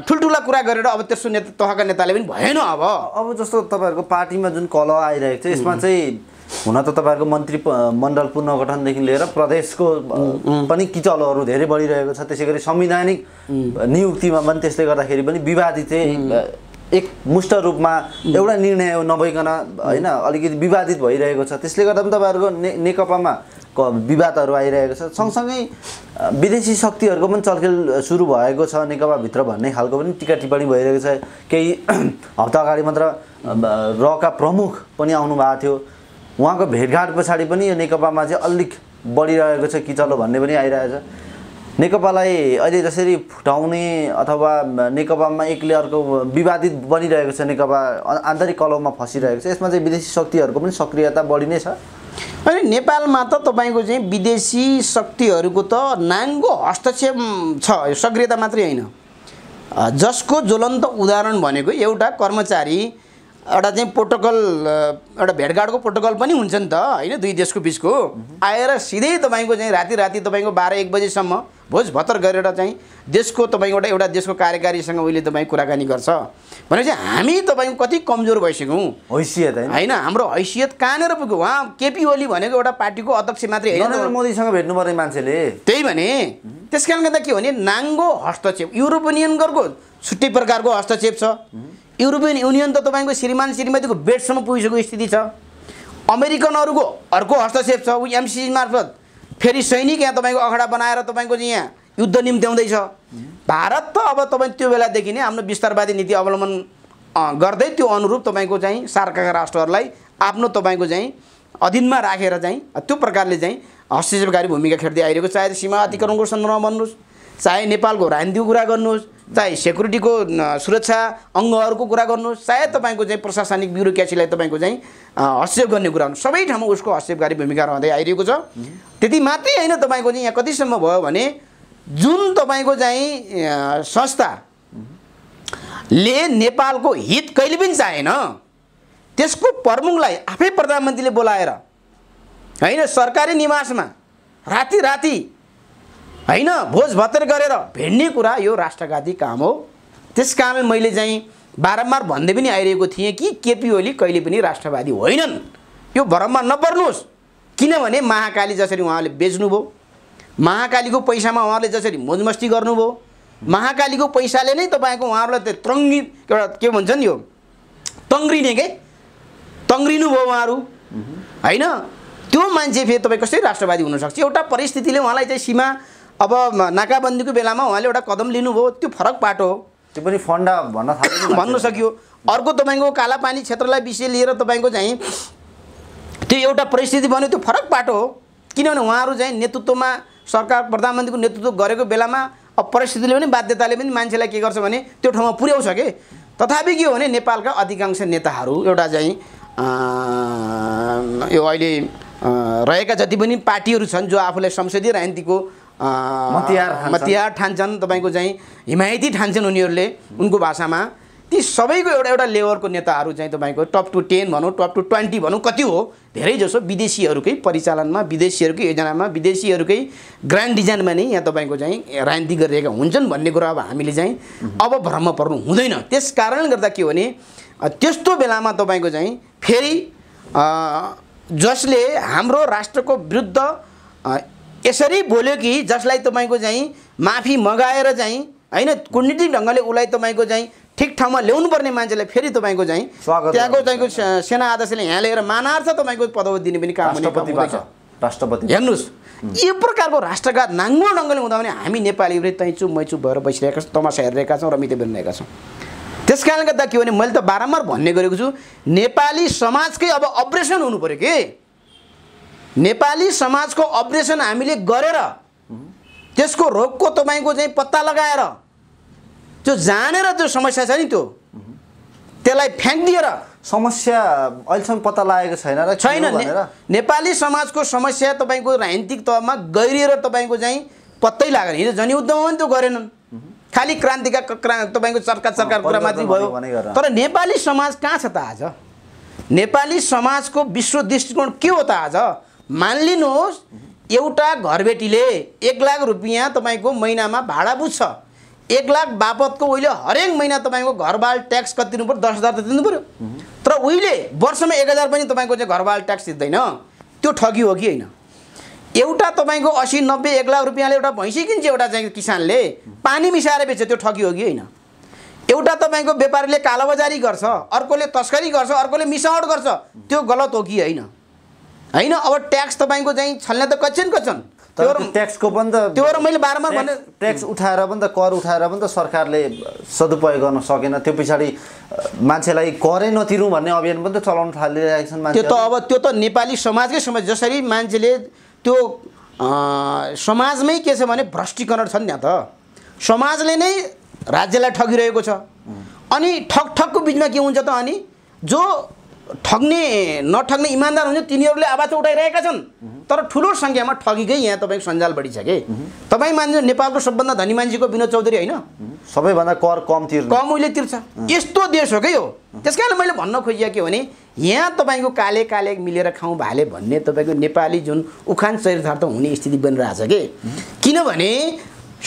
ठुल्ठुला कुरा गरेर अब त्यस्तो नेता तहका नेताले पनि भएन अब अब जस्तो तपाईँहरूको पार्टीमा जुन कल आइरहेको छ यसमा चाहिँ हुन त तपाईँहरूको मन्त्री मण्डल पुनर्गठनदेखि लिएर प्रदेशको पनि किचलहरू धेरै बढिरहेको छ त्यसै गरी संवैधानिक नियुक्तिमा पनि त्यसले गर्दाखेरि पनि विवादित चाहिँ एक मुष्ट रूपमा एउटा निर्णय नभइकन होइन अलिकति विवादित भइरहेको छ त्यसले गर्दा पनि तपाईँहरूको ने नेकपामा विवादहरू आइरहेको छ सँगसँगै विदेशी शक्तिहरूको पनि चलखेल सुरु भएको छ नेकपाभित्र भन्ने खालको पनि टिका टिप्पणी भइरहेको छ केही हप्ता अगाडि मात्र रका प्रमुख पनि आउनु भएको थियो उहाँको भेटघाट पछाडि पनि यो नेकपामा चाहिँ अलिक बढिरहेको छ किचलो भन्ने पनि आइरहेछ नेकपालाई अहिले जसरी फुटाउने अथवा नेकपामा एकले अर्को विवादित बनिरहेको छ नेकपा आन्तरिक कलममा फँसिरहेको छ यसमा चाहिँ विदेशी शक्तिहरूको पनि सक्रियता बढी नै छ अनि नेपालमा त तपाईँको चाहिँ विदेशी शक्तिहरूको त नाङ्गो हस्तक्षेप छ यो सक्रियता मात्रै होइन जसको ज्वलन्त उदाहरण भनेको एउटा कर्मचारी एउटा चाहिँ प्रोटोकल एउटा भेटघाटको प्रोटोकल पनि हुन्छ नि त होइन दुई देशको बिचको आएर सिधै तपाईँको चाहिँ राति राति तपाईँको बाह्र एक बजीसम्म भोज भत्तर गरेर चाहिँ देशको तपाईँको एउटा एउटा देशको कार्यकारीसँग उहिले तपाईँ कुराकानी गर्छ भनेपछि हामी तपाईँको कति कमजोर भइसक्यौँ हैसियत होइन हाम्रो हैसियत कहाँनिर पुग्यो उहाँ केपी ओली भनेको एउटा पार्टीको अध्यक्ष मात्रै होइन मोदीसँग भेट्नुपर्ने मान्छेले त्यही भने त्यस कारणले गर्दा के भने नाङ्गो हस्तक्षेप युरोपियन युनियनको छुट्टै प्रकारको हस्तक्षेप छ युरोपियन युनियन त तपाईँको श्रीमान श्रीमतीको बेडसम्म पुगिसकेको स्थिति छ अमेरिकनहरूको अर्को हस्तक्षेप छ ऊ एमसिसी मार्फत फेरि सैनिक यहाँ तपाईँको अखडा बनाएर तपाईँको चाहिँ यहाँ युद्ध निम्त्याउँदैछ भारत त अब तपाईँ त्यो बेलादेखि नै हाम्रो विस्तारवादी नीति अवलम्बन गर्दै त्यो अनुरूप तपाईँको चाहिँ सार्कका राष्ट्रहरूलाई आफ्नो तपाईँको चाहिँ अधीनमा राखेर चाहिँ त्यो प्रकारले चाहिँ हस्तक्षेपकारी भूमिका खेल्दै आइरहेको छ चाहे सीमा अतिक्रमणको सन्दर्भमा भन्नुहोस् चाहे नेपालको राजनीतिको कुरा गर्नुहोस् चाहे सेक्युरिटीको सुरक्षा अङ्गहरूको कुरा गर्नुहोस् चाहे तपाईँको चाहिँ प्रशासनिक ब्युरोक्रेसीलाई तपाईँको चाहिँ हस्तक्षेप गर्ने कुरा गर्नु सबै ठाउँमा उसको हस्तक्षेपकारी भूमिका रहँदै आइरहेको छ त्यति मात्रै होइन तपाईँको चाहिँ यहाँ कतिसम्म भयो भने जुन तपाईँको चाहिँ संस्थाले नेपालको हित कहिले पनि चाहेन त्यसको प्रमुखलाई आफै प्रधानमन्त्रीले बोलाएर होइन सरकारी निवासमा राति राति होइन भोज भत्तर गरेर भेट्ने कुरा यो राष्ट्रघाती काम हो त्यस कारण मैले चाहिँ बारम्बार भन्दै पनि आइरहेको थिएँ कि केपी ओली कहिले पनि राष्ट्रवादी होइनन् यो भ्रममा नपर्नुहोस् किनभने महाकाली जसरी उहाँले बेच्नुभयो महाकालीको पैसामा उहाँहरूले जसरी मोजमस्ती गर्नुभयो महाकालीको पैसाले नै तपाईँको उहाँहरूलाई त्यो त्रङ्गि एउटा के भन्छ नि यो तङ्ग्रिने के तङ्ग्रिनु भयो उहाँहरू होइन त्यो मान्छे फेरि तपाईँ कसरी राष्ट्रवादी हुनसक्छ एउटा परिस्थितिले उहाँलाई चाहिँ सीमा अब नाकाबन्दीको बेलामा उहाँले एउटा कदम लिनुभयो त्यो फरक पाटो हो त्यो पनि फन्ड भन्न थाल्यो भन्न सकियो अर्को तपाईँको कालापानी क्षेत्रलाई विषय लिएर तपाईँको चाहिँ त्यो एउटा परिस्थिति बन्यो त्यो फरक पाटो हो किनभने उहाँहरू चाहिँ नेतृत्वमा सरकार प्रधानमन्त्रीको नेतृत्व गरेको बेलामा अब परिस्थितिले पनि बाध्यताले पनि मान्छेलाई के गर्छ भने त्यो ठाउँमा पुर्याउँछ कि तथापि के हो भने नेपालका अधिकांश नेताहरू एउटा चाहिँ यो अहिले रहेका जति पनि पार्टीहरू छन् जो आफूलाई संसदीय राजनीतिको मतिहार मतिहार ठान्छन् तपाईँको चाहिँ हिमायती ठान्छन् उनीहरूले उनको भाषामा ती सबैको एउटा एउटा लेभरको नेताहरू चाहिँ तपाईँको टप टु टेन भनौँ टप टु ट्वेन्टी भनौँ कति हो धेरै जसो विदेशीहरूकै परिचालनमा विदेशीहरूकै योजनामा विदेशीहरूकै ग्रान्ड डिजाइनमा नै यहाँ तपाईँको चाहिँ राजनीति गरिरहेका हुन्छन् भन्ने कुरा अब हामीले चाहिँ अब भ्रममा पर्नु हुँदैन त्यस कारणले गर्दा के हो भने त्यस्तो बेलामा तपाईँको चाहिँ फेरि जसले हाम्रो राष्ट्रको विरुद्ध यसरी बोल्यो कि जसलाई तपाईँको चाहिँ माफी मगाएर चाहिँ होइन कुटनीतिक ढङ्गले उसलाई तपाईँको चाहिँ ठिक ठाउँमा ल्याउनुपर्ने मान्छेलाई फेरि तपाईँको चाहिँ त्यहाँको तपाईँको सेना आदर्शले यहाँ ल्याएर मानार्थ तपाईँको पदवी दिने पनि काम राष्ट्रपति हेर्नुहोस् यो प्रकारको राष्ट्रघात नाङ्गो ढङ्गले हुँदा पनि हामी नेपाली नेपालीहरू तैँचु मैचु भएर बसिरहेका छौँ तमासा हेरिरहेका छौँ रमिते बनिरहेका छौँ त्यस कारणले गर्दा के भने मैले त बारम्बार भन्ने गरेको छु नेपाली समाजकै अब अपरेसन हुनु पऱ्यो कि नेपाली समाजको अपरेसन हामीले गरेर त्यसको रोगको तपाईँको चाहिँ पत्ता लगाएर त्यो जानेर त्यो समस्या छ नि त्यो त्यसलाई फ्याँकिदिएर समस्या अहिलेसम्म पत्ता लागेको छैन र छैन नेपाली समाजको समस्या तपाईँको राजनीतिक तहमा गहिरिएर तपाईँको चाहिँ पत्तै लागेन हिजो जनयुद्धमा पनि त्यो गरेनन् खालि क्रान्तिका तपाईँको सरकार सरकार कुरा मात्रै भयो तर नेपाली समाज कहाँ छ त आज नेपाली समाजको विश्व दृष्टिकोण के हो त आज मानिलिनुहोस् एउटा घरबेटीले एक लाख रुपियाँ तपाईँको महिनामा भाडा बुझ्छ एक लाख बापतको उहिले हरेक महिना तपाईँको घरबाल ट्याक्स कति दिनु पऱ्यो दस हजार त दिनु पऱ्यो तर उहिले वर्षमा एक हजार पनि तपाईँको चाहिँ घरबाल ट्याक्स दिँदैन त्यो ठगी हो कि होइन एउटा तपाईँको असी नब्बे एक लाख रुपियाँले एउटा भैँसी किन्छ एउटा चाहिँ किसानले पानी मिसाएर बेच्छ त्यो ठगी हो कि होइन एउटा तपाईँको व्यापारीले कालोबजारी गर्छ अर्कोले तस्करी गर्छ अर्कोले मिसावट गर्छ त्यो गलत हो कि होइन होइन अब ट्याक्स तपाईँको चाहिँ छल्ने त कच्छन् कच्छन् त्यो ट्याक्सको पनि त त्यो मैले बारम्बार भने ट्याक्स उठाएर पनि त कर उठाएर पनि त सरकारले सदुपयोग गर्न सकेन त्यो पछाडि मान्छेलाई करै नतिरौँ भन्ने अभियान पनि त चलाउन थालिरहेका छन् त्यो त अब त्यो त नेपाली समाजकै समाज जसरी मान्छेले त्यो समाजमै के छ भने भ्रष्टीकरण छन् नि त समाजले नै राज्यलाई ठगिरहेको छ अनि ठक ठकको बिचमा के हुन्छ त अनि जो ठग्ने नठग्ने इमान्दार हुन्छ तिनीहरूले आवाज उठाइरहेका छन् तर ठुलो सङ्ख्यामा ठगीकै यहाँ तपाईँको सञ्जाल बढी छ कि तपाईँ मान्छ नेपालको सबभन्दा धनी मान्छेको विनोद चौधरी होइन सबैभन्दा कर कम तिर्छ कम उहिले तिर्छ यस्तो देश हो कि हो त्यस कारण मैले भन्न खोजिएको के भने यहाँ तपाईँको काले काले मिलेर खाउँ भाले भन्ने तपाईँको नेपाली जुन उखान चरितार्थ हुने स्थिति बनिरहेछ कि किनभने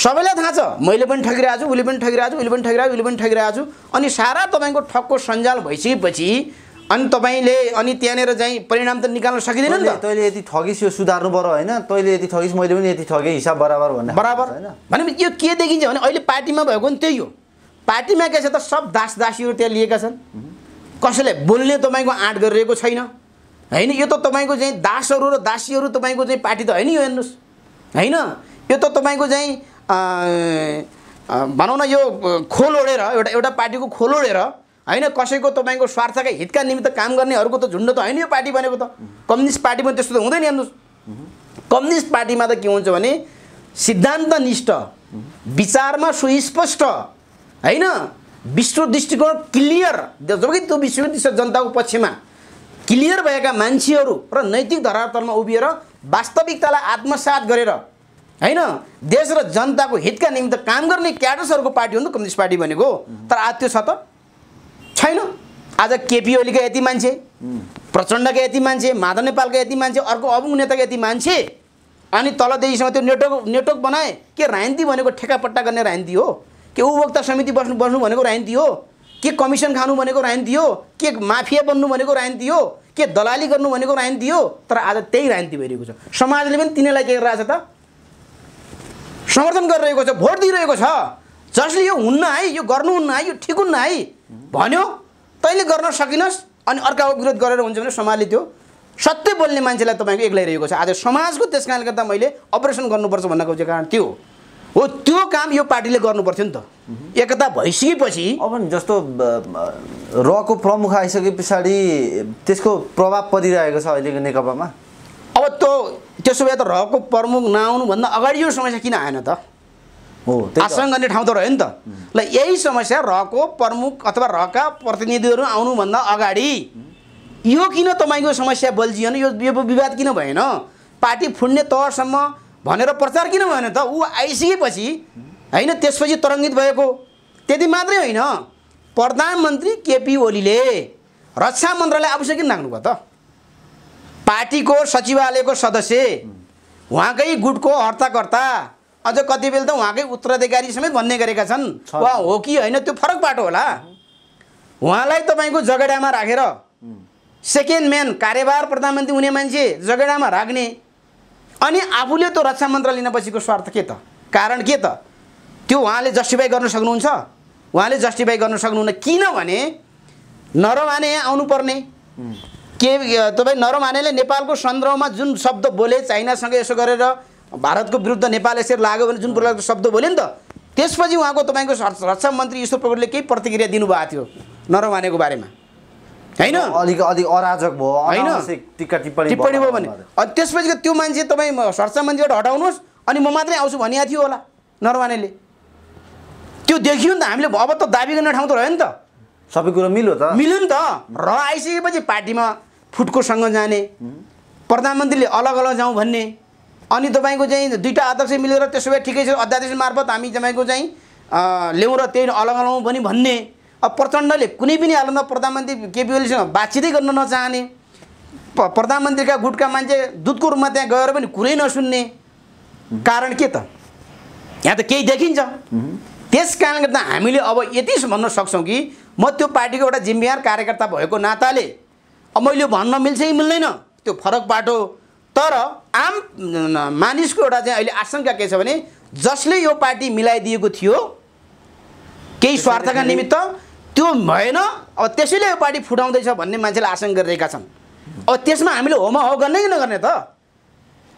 सबैलाई थाहा छ मैले पनि ठगिरहेको छु उसले पनि ठगिरहेको छु उसले पनि ठगिरहेको छु उसले पनि ठगिरहेको छु अनि सारा तपाईँको ठगको सञ्जाल भइसकेपछि अनि तपाईँले अनि त्यहाँनिर चाहिँ परिणाम त निकाल्न सकिँदैन नि त तैँले यति ठगिस यो सुधार्नु पऱ्यो होइन तैँले यति ठगिस मैले पनि यति ठगेँ हिसाब बराबर भन्नु बराबर होइन भने यो के देखिन्छ भने अहिले पार्टीमा भएको नि त्यही हो पार्टीमा के छ त सब दास दासीहरू त्यहाँ लिएका छन् कसैले बोल्ने तपाईँको आँट गरिरहेको छैन होइन यो त तपाईँको चाहिँ दासहरू र दासीहरू तपाईँको चाहिँ पार्टी त होइन यो हेर्नुहोस् होइन यो त तपाईँको चाहिँ भनौँ न यो खोल ओढेर एउटा एउटा पार्टीको खोल ओढेर होइन कसैको तपाईँको स्वार्थका हितका निमित्त काम गर्नेहरूको त झुन्ड त होइन यो पार्टी भनेको त कम्युनिस्ट पार्टीमा त्यस्तो त हुँदैन हेर्नुहोस् कम्युनिस्ट पार्टीमा त के हुन्छ भने सिद्धान्तनिष्ठ विचारमा सुस्पष्ट होइन विश्व दृष्टिकोण क्लियर कि त्यो विश्व दृष्टि जनताको पक्षमा क्लियर भएका मान्छेहरू र नैतिक धरातलमा उभिएर वास्तविकतालाई आत्मसात गरेर होइन देश र जनताको हितका निम्ति काम गर्ने क्याडर्सहरूको पार्टी हो नि त कम्युनिस्ट पार्टी भनेको तर आज त्यो छ त छैन आज केपी ओलीको यति मान्छे प्रचण्डको यति मान्छे माधव नेपालको यति मान्छे अर्को अबुङ नेताको यति मान्छे अनि तलदेखिसँग त्यो नेटवर्क नेटवर्क बनाए के राजनीति भनेको ठेकापट्टा गर्ने राजनीति हो के उपभोक्ता समिति बस्नु बस्नु भनेको राजनीति हो के कमिसन खानु भनेको राजनीति हो के माफिया बन्नु भनेको राजनीति हो के दलाली गर्नु भनेको राजनीति हो तर आज त्यही राजनीति भइरहेको छ समाजले पनि तिनीहरूलाई के गरिरहेको त समर्थन गरिरहेको छ भोट दिइरहेको छ जसले यो हुन्न है यो गर्नुहुन्न है यो ठिक हुन्न है भन्यो तैँले गर्न सकिनस् अनि अर्काको विरोध गरेर हुन्छ भने समाजले त्यो सत्य बोल्ने मान्छेलाई तपाईँको एक्लै रहेको छ आज समाजको त्यस कारणले गर्दा मैले अपरेसन गर्नुपर्छ भन्न खोजेको कारण त्यो हो त्यो काम यो पार्टीले गर्नुपर्थ्यो नि त एकता भइसकेपछि अब जस्तो रको प्रमुख आइसके पछाडि त्यसको प्रभाव परिरहेको छ अहिलेको नेकपामा अब त्यो त्यसो भए त रको प्रमुख नआउनुभन्दा अगाडि यो समस्या किन आएन त आश्रम गर्ने ठाउँ त रह्यो नि त ल यही समस्या रहको प्रमुख अथवा रहका प्रतिनिधिहरू आउनुभन्दा अगाडि यो किन तपाईँको समस्या बल्झिएन यो विवाद किन भएन पार्टी फुट्ने तहसम्म भनेर प्रचार किन भएन त ऊ आइसकेपछि होइन त्यसपछि तरङ्गित भएको त्यति मात्रै होइन प्रधानमन्त्री केपी ओलीले रक्षा मन्त्रालय आवश्यक किन राख्नुभयो त पार्टीको सचिवालयको सदस्य उहाँकै गुटको हर्ताकर्ता अझ कति बेला त उहाँकै उत्तराधिकारी समेत भन्ने गरेका छन् उहाँ हो कि होइन त्यो फरक बाटो होला उहाँलाई तपाईँको जगडामा राखेर सेकेन्ड म्यान कार्यभार प्रधानमन्त्री हुने मान्छे जगडामा राख्ने अनि आफूले त्यो रक्षा मन्त्रालय लिन पछिको स्वार्थ के त कारण के त त्यो उहाँले जस्टिफाई गर्न सक्नुहुन्छ उहाँले जस्टिफाई गर्न सक्नुहुन्न किनभने नरमाने यहाँ आउनुपर्ने के तपाईँ नरमानेले नेपालको सन्दर्भमा जुन शब्द बोले चाइनासँग यसो गरेर भारतको विरुद्ध नेपाल यसरी लाग्यो भने जुन प्रकारको शब्द बोल्यो नि त त्यसपछि उहाँको तपाईँको रक्षा मन्त्री ईश्वर प्रभुले केही प्रतिक्रिया दिनुभएको थियो नरमानेको बारेमा होइन अलिक अलिक अराजक भयो होइन टिप्पणी भयो भने त्यसपछि त्यो मान्छे तपाईँ सरसा मन्त्रीबाट हटाउनुहोस् अनि म मात्रै आउँछु भनिएको थियो होला नरवानेले त्यो देखियो नि त हामीले अब त दाबी गर्ने ठाउँ त रह्यो नि त सबै कुरो मिल्यो त मिल्यो नि त र आइसकेपछि पार्टीमा फुटकोसँग जाने प्रधानमन्त्रीले अलग अलग जाउँ भन्ने अनि तपाईँको चाहिँ दुईवटा आदर्श मिलेर त्यसो भए ठिकै छ अध्यादेश मार्फत हामी तपाईँको चाहिँ ल्याउँ र त्यही अलग अलगलाउँ पनि भन्ने अब प्रचण्डले कुनै पनि हालमा प्रधानमन्त्री केपी ओलीसँग बातचितै गर्न नचाहने प्रधानमन्त्रीका गुटका मान्छे दुधको रूपमा त्यहाँ गएर पनि कुरै नसुन्ने कारण के त यहाँ त केही देखिन्छ त्यस कारणले गर्दा हामीले अब यति भन्न सक्छौँ कि म त्यो पार्टीको एउटा जिम्मेवार कार्यकर्ता भएको नाताले अब मैले भन्न मिल्छ कि मिल्दैन त्यो फरक बाटो तर आम मानिसको एउटा चाहिँ अहिले आशंका के छ भने जसले यो पार्टी मिलाइदिएको थियो केही स्वार्थका निमित्त त्यो भएन अब त्यसैले यो पार्टी फुटाउँदैछ भन्ने मान्छेले आशंका गरिरहेका छन् अब त्यसमा हामीले होमा हो गर्ने कि नगर्ने त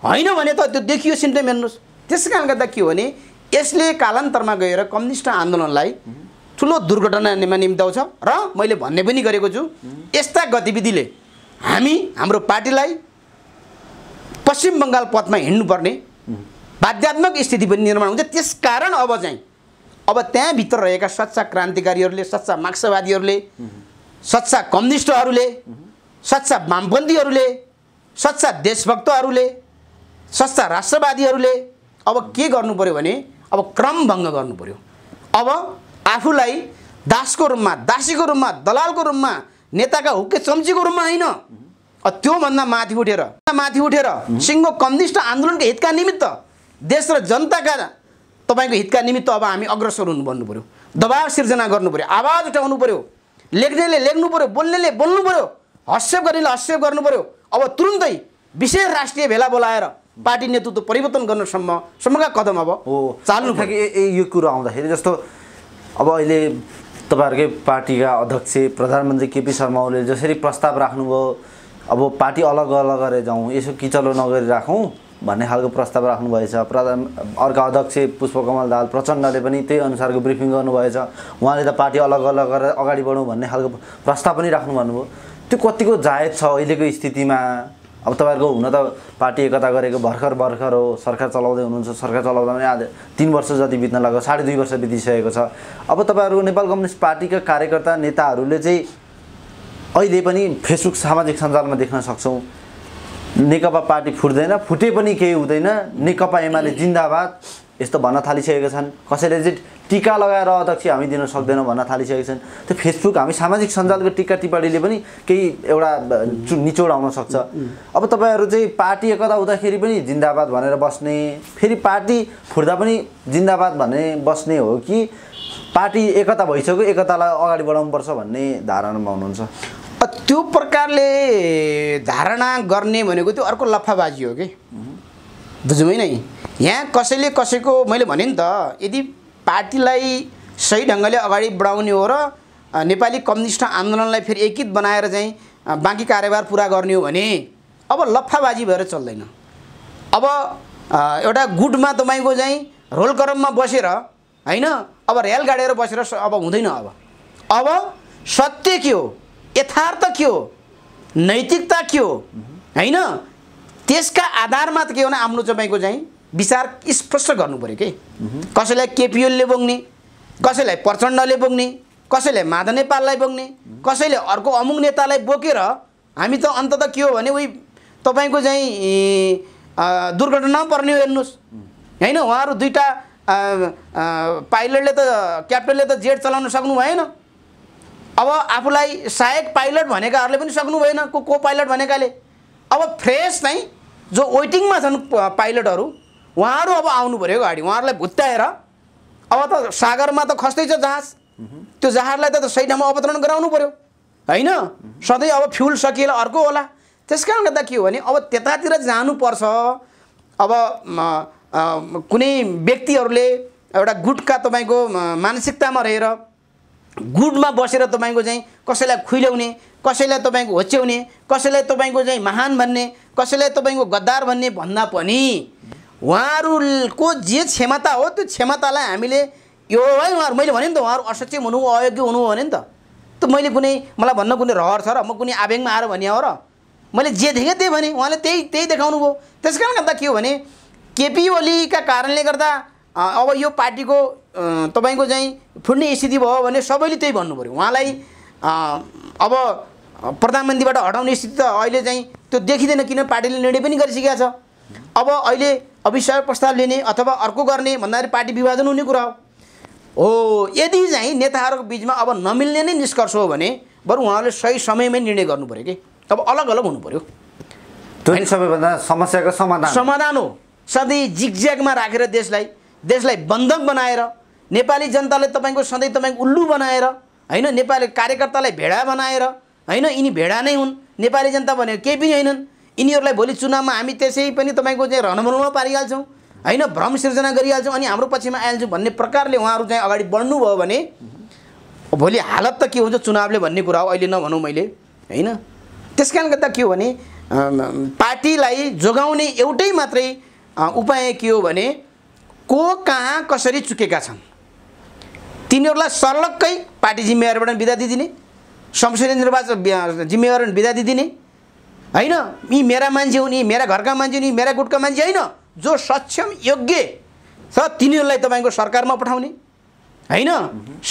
होइन भने त त्यो देखियो सिम्टम हेर्नुहोस् त्यस कारणले गर्दा के हो भने यसले कालान्तरमा गएर कम्युनिस्ट आन्दोलनलाई ठुलो दुर्घटनामा निम्त्याउँछ र मैले भन्ने पनि गरेको छु यस्ता गतिविधिले हामी हाम्रो पार्टीलाई पश्चिम बङ्गाल पथमा हिँड्नुपर्ने बाध्यात्मक स्थिति पनि निर्माण हुन्छ त्यसकारण अब चाहिँ अब त्यहाँभित्र रहेका सच्चा क्रान्तिकारीहरूले सच्चा मार्क्सवादीहरूले सच्चा कम्युनिस्टहरूले सच्चा वामपन्थीहरूले सच्चा देशभक्तहरूले सच्चा राष्ट्रवादीहरूले अब के गर्नु पऱ्यो भने अब क्रमभङ्ग गर्नु पऱ्यो अब आफूलाई दासको रूपमा दासीको रूपमा दलालको रूपमा नेताका हुक्के चम्चीको रूपमा होइन त्योभन्दा माथि उठेर माथि उठेर सिङ्गो कम्युनिस्ट आन्दोलनको हितका निमित्त देश र जनताका तपाईँको हितका निमित्त अब हामी अग्रसर हुनु भन्नु पऱ्यो दबाव सिर्जना गर्नु पऱ्यो आवाज उठाउनु पऱ्यो लेख्नेले लेख्नु पऱ्यो बोल्नेले बोल्नु पऱ्यो हस्यप गर्नेले हस्यप गर्नु पऱ्यो अब तुरुन्तै विशेष राष्ट्रिय भेला बोलाएर पार्टी नेतृत्व परिवर्तन गर्नसम्म सम्मका कदम अब हो चाल्नु यो कुरो आउँदाखेरि जस्तो अब अहिले तपाईँहरूकै पार्टीका अध्यक्ष प्रधानमन्त्री केपी शर्मा ओलीले जसरी प्रस्ताव राख्नुभयो अब पार्टी अलग अलग गरेर जाउँ यसो किचलो नगरी राखौँ भन्ने खालको प्रस्ताव राख्नुभएछ प्रधान अर्का अध्यक्ष पुष्पकमल दाल प्रचण्डले पनि त्यही अनुसारको ब्रिफिङ गर्नुभएछ उहाँले त पार्टी अलग अलग गरेर अगाडि बढौँ भन्ने खालको प्रस्ताव पनि राख्नु भन्नुभयो त्यो कतिको जायज छ अहिलेको स्थितिमा अब तपाईँहरूको हुन त पार्टी एकता गरेको भर्खर भर्खर हो सरकार चलाउँदै हुनुहुन्छ सरकार चलाउँदा पनि आज तिन वर्ष जति बित्न लाग्यो साढे दुई वर्ष बितिसकेको छ अब तपाईँहरूको नेपाल कम्युनिस्ट पार्टीका कार्यकर्ता नेताहरूले चाहिँ अहिले पनि फेसबुक सामाजिक सञ्जालमा देख्न सक्छौँ नेकपा पार्टी फुट्दैन फुटे पनि केही हुँदैन नेकपा एमाले जिन्दाबाद यस्तो भन्न थालिसकेका छन् कसैले चाहिँ टिका लगाएर अध्यक्ष हामी दिन सक्दैनौँ भन्न थालिसकेका छन् त्यो फेसबुक हामी सामाजिक सञ्जालको टिका टिप्पणीले पनि केही एउटा निचोड आउन सक्छ अब तपाईँहरू चाहिँ पार्टी एकता हुँदाखेरि पनि जिन्दाबाद भनेर बस्ने फेरि पार्टी फुट्दा पनि जिन्दाबाद भने बस्ने हो कि पार्टी एकता भइसक्यो एकतालाई अगाडि बढाउनुपर्छ भन्ने धारणामा हुनुहुन्छ त्यो प्रकारले धारणा गर्ने भनेको त्यो अर्को लफाबाजी हो कि बुझौँ है नै यहाँ कसैले कसैको मैले भने नि त यदि पार्टीलाई सही ढङ्गले अगाडि बढाउने हो र नेपाली कम्युनिस्ट आन्दोलनलाई फेरि एकित बनाएर चाहिँ बाँकी कारोबार पुरा गर्ने हो भने अब लफाबाजी भएर चल्दैन अब एउटा गुटमा तपाईँको चाहिँ रोलकरममा बसेर होइन अब रेल गाडेर बसेर अब हुँदैन अब अब सत्य के हो यथार्थ के हो नैतिकता के हो होइन त्यसका आधारमा त के हो भने आफ्नो तपाईँको चाहिँ विचार स्पष्ट गर्नु पऱ्यो कि कसैलाई केपिएलले बोक्ने कसैलाई प्रचण्डले बोक्ने कसैलाई माधव नेपाललाई बोक्ने कसैले अर्को अमुक नेतालाई बोकेर हामी त अन्त त के हो भने उही तपाईँको चाहिँ दुर्घटनामा पर्ने हो हेर्नुहोस् होइन उहाँहरू दुईवटा पाइलटले त क्याप्टनले त जेट चलाउन सक्नु भएन अब आफूलाई सहायक पाइलट भनेकाहरूले पनि सक्नु भएन को को पाइलट भनेकाले अब फ्रेस चाहिँ जो वेटिङमा छन् पाइलटहरू उहाँहरू अब आउनु पऱ्यो गाडी उहाँहरूलाई भुत्ताएर अब त सागरमा त खस्दैछ जहाज त्यो जहाजलाई त सही ठाउँमा अवतरण गराउनु पऱ्यो होइन सधैँ अब फ्युल सकिएला अर्को होला त्यस कारणले गर्दा के हो भने अब त्यतातिर जानुपर्छ अब कुनै व्यक्तिहरूले एउटा गुटका तपाईँको मानसिकतामा रहेर गुडमा बसेर तपाईँको चाहिँ कसैलाई खुइल्याउने कसैलाई तपाईँको होच्याउने कसैलाई तपाईँको चाहिँ महान भन्ने कसैलाई तपाईँको गद्दार भन्ने भन्दा पनि उहाँहरूको जे क्षमता हो त्यो क्षमतालाई हामीले यो है उहाँहरू मैले भने नि त उहाँहरू असक्षम हुनु अयोग्य हुनु हो भने नि त त मैले कुनै मलाई भन्न कुनै रहर छ र म कुनै आवेगमा आएर भने हो र मैले जे देखेँ त्यही भने उहाँले त्यही त्यही देखाउनु भयो त्यस कारण गर्दा के हो भने केपी ओलीका कारणले गर्दा अब यो पार्टीको तपाईँको चाहिँ फुट्ने स्थिति भयो भने सबैले त्यही भन्नु पऱ्यो उहाँलाई अब प्रधानमन्त्रीबाट हटाउने स्थिति त अहिले चाहिँ त्यो देखिँदैन किन पार्टीले निर्णय पनि गरिसकेको छ अब अहिले अविश्वास प्रस्ताव लिने अथवा अर्को गर्ने भन्दाखेरि पार्टी विभाजन हुने कुरा हो हो यदि चाहिँ नेताहरूको बिचमा अब नमिल्ने नै निष्कर्ष हो भने बरु उहाँहरूले सही समयमै निर्णय गर्नु पऱ्यो कि अब अलग अलग हुनु पऱ्यो सबैभन्दा समस्याको समाधान समाधान हो सधैँ जिगज्यागमा राखेर देशलाई देशलाई बन्धक बनाएर नेपाली जनताले तपाईँको सधैँ तपाईँको उल्लु बनाएर होइन नेपाली कार्यकर्तालाई भेडा बनाएर होइन यिनी भेडा नै हुन् नेपाली जनता भनेको केही पनि होइनन् यिनीहरूलाई भोलि चुनावमा हामी त्यसै पनि तपाईँको चाहिँ रणमलमा पारिहाल्छौँ होइन भ्रम सिर्जना गरिहाल्छौँ अनि हाम्रो पछिमा आइहाल्छौँ भन्ने प्रकारले उहाँहरू चाहिँ अगाडि बढ्नुभयो भने भोलि हालत त के हुन्छ चुनावले भन्ने कुरा हो अहिले नभनौँ मैले होइन त्यस कारणले गर्दा के हो भने पार्टीलाई जोगाउने एउटै मात्रै उपाय के हो भने को कहाँ कसरी चुकेका छन् तिनीहरूलाई सर्लक्कै पार्टी जिम्मेवारीबाट बिदा दिइदिने संसदीय निर्वाचन जिम्मेवारीबाट बिदा दिइदिने होइन यी मेरा मान्छे हुने मेरा घरका मान्छे हुने मेरा गुटका मान्छे होइन जो सक्षम योग्य छ तिनीहरूलाई तपाईँको सरकारमा पठाउने होइन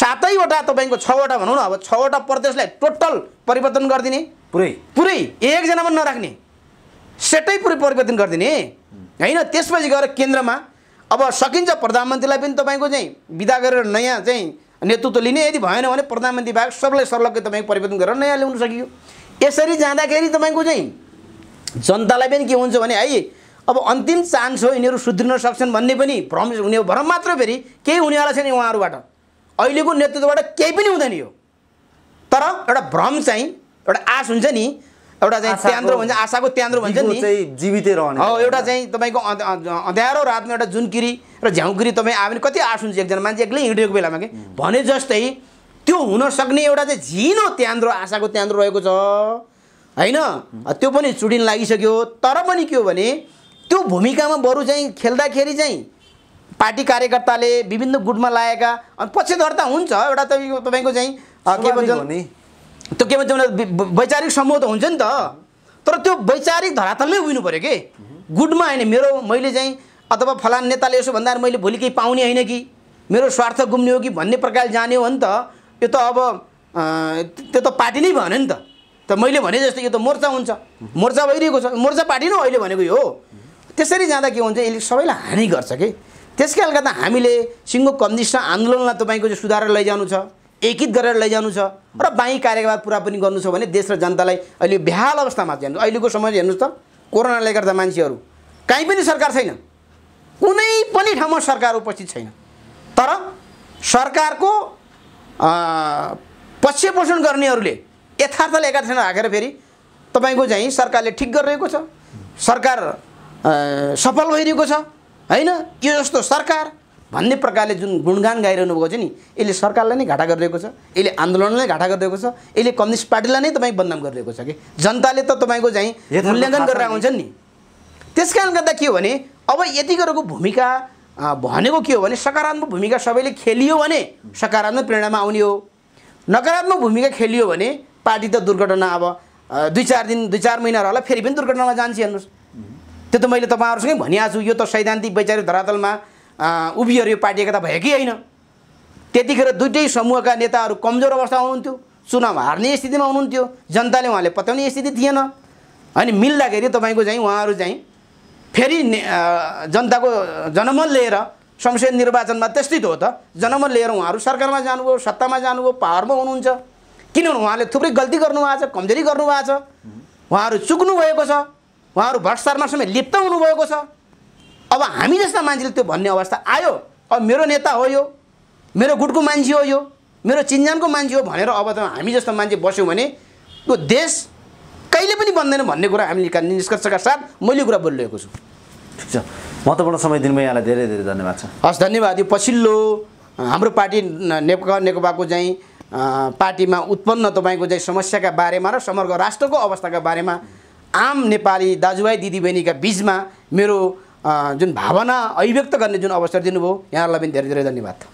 सातैवटा तपाईँको छवटा भनौँ न अब छवटा प्रदेशलाई टोटल परिवर्तन गरिदिने पुरै पुरै एकजनामा नराख्ने सेटै पुरै परिवर्तन गरिदिने होइन त्यसपछि गएर केन्द्रमा अब सकिन्छ प्रधानमन्त्रीलाई पनि तपाईँको चाहिँ विदा गरेर नयाँ चाहिँ नेतृत्व लिने यदि भएन भने प्रधानमन्त्री बाहेक सबलाई सर्लग्ग तपाईँको परिवर्तन गरेर नयाँ ल्याउन सकियो यसरी जाँदाखेरि तपाईँको चाहिँ जनतालाई पनि के हुन्छ भने है अब अन्तिम चान्स हो यिनीहरू सुध्रिन सक्छन् भन्ने पनि भ्रम हो भ्रम मात्र फेरि केही हुनेवाला छैन उहाँहरूबाट अहिलेको नेतृत्वबाट केही पनि हुँदैन यो तर एउटा भ्रम चाहिँ एउटा आश हुन्छ नि एउटा चाहिँ त्यान्द्रो भन्छ आशाको त्यान्द्रो भन्छ नि जीवितै रहने हो एउटा चाहिँ तपाईँको अँध्यारो रातमा एउटा जुनकिरी र झ्याउकिरी तपाईँ आयो भने कति आँसु हुन्छ एकजना मान्छे एक्लै हिँडेको बेलामा कि भने जस्तै त्यो हुन सक्ने एउटा चाहिँ झिनो त्यान्द्रो आशाको त्यान्द्रो रहेको छ होइन त्यो पनि चुडिन लागिसक्यो तर पनि के हो भने त्यो भूमिकामा बरु चाहिँ खेल्दाखेरि चाहिँ पार्टी कार्यकर्ताले विभिन्न गुटमा लागेका अनि पक्षधरता हुन्छ एउटा तपाईँको तपाईँको चाहिँ के भन्छ त्यो के भन्छ वैचारिक समूह त हुन्छ नि त तर त्यो वैचारिक धरातलमै उभिनु पऱ्यो कि गुडमा होइन मेरो मैले चाहिँ अथवा फलान नेताले यसो भन्दा मैले भोलि केही पाउने होइन कि मेरो स्वार्थ गुम्ने हो कि भन्ने प्रकारले जाने हो नि त यो त अब त्यो त पार्टी नै भएन नि त त मैले भने जस्तो यो त मोर्चा हुन्छ मोर्चा भइरहेको छ मोर्चा पार्टी नै अहिले भनेको यो त्यसरी जाँदा के हुन्छ यसले सबैलाई हानि गर्छ कि त्यस कारणले गर्दा हामीले सिङ्गो कम्युनिस्ट आन्दोलनलाई तपाईँको चाहिँ सुधार लैजानु छ एकित गरेर लैजानु छ र बाहीँ कार्यभार पुरा पनि गर्नु छ भने देश र जनतालाई अहिले भ्याल अवस्थामा जानु अहिलेको समय हेर्नुहोस् त कोरोनाले गर्दा मान्छेहरू कहीँ पनि सरकार छैन कुनै पनि ठाउँमा सरकार उपस्थित छैन तर सरकारको पक्षपोषण गर्नेहरूले यथार्थले एका छैन हाकेर फेरि तपाईँको चाहिँ सरकारले ठिक गरिरहेको छ सरकार सफल भइरहेको छ होइन यो जस्तो सरकार भन्ने प्रकारले जुन गुणगान गाइरहनु भएको छ नि यसले सरकारलाई नै घाटा गरिदिएको छ यसले आन्दोलनलाई घाटा गरिदिएको छ यसले कम्युनिस्ट पार्टीलाई नै तपाईँ बदनाम गरिदिएको छ कि जनताले त तपाईँको चाहिँ मूल्याङ्कन गरेर आउँछन् नि त्यस कारण गर्दा के हो भने अब यतिखेरको भूमिका भनेको के हो भने सकारात्मक भूमिका सबैले खेलियो भने सकारात्मक प्रेरणामा आउने हो नकारात्मक भूमिका खेलियो भने पार्टी त दुर्घटना अब दुई चार दिन दुई चार महिना रहला फेरि पनि दुर्घटनामा जान्छ हेर्नुहोस् त्यो त मैले तपाईँहरूसँगै भनिहाल्छु यो त सैद्धान्तिक वैचारिक धरातलमा उभिहरू यो पार्टी एकता भयो कि होइन त्यतिखेर दुइटै समूहका नेताहरू कमजोर अवस्थामा हुनुहुन्थ्यो चुनाव हार्ने स्थितिमा हुनुहुन्थ्यो जनताले उहाँले पत्याउने स्थिति थिएन अनि मिल्दाखेरि तपाईँको चाहिँ उहाँहरू चाहिँ फेरि जनताको जनमत लिएर संसदीय निर्वाचनमा त्यस्तै हो त जनमत लिएर उहाँहरू सरकारमा जानुभयो सत्तामा जानुभयो पावरमा हुनुहुन्छ किनभने उहाँले थुप्रै गल्ती गर्नुभएको छ कमजोरी गर्नुभएको छ उहाँहरू चुक्नु भएको छ उहाँहरू भ्रष्टाचारमा समेत लिप्त हुनुभएको छ अब हामी जस्ता मान्छेले त्यो भन्ने अवस्था आयो अब मेरो नेता हो यो मेरो गुटको मान्छे हो यो मेरो चिन्जानको मान्छे हो भनेर अब त हामी जस्तो मान्छे बस्यौँ भने त्यो देश कहिले पनि बन्दैन भन्ने कुरा हामीले निष्कर्षका साथ मैले कुरा बोलिरहेको छु ठिक छ महत्त्वपूर्ण समय दिनुभयो यहाँलाई धेरै धेरै धन्यवाद छ हस् धन्यवाद यो पछिल्लो हाम्रो पार्टी नेपाल नेकपाको चाहिँ पार्टीमा उत्पन्न तपाईँको चाहिँ समस्याका बारेमा र समग्र राष्ट्रको अवस्थाका बारेमा आम नेपाली दाजुभाइ दिदीबहिनीका बिचमा मेरो जुन भावना अभिव्यक्त गर्ने जुन अवसर दिनुभयो यहाँहरूलाई पनि धेरै धेरै धन्यवाद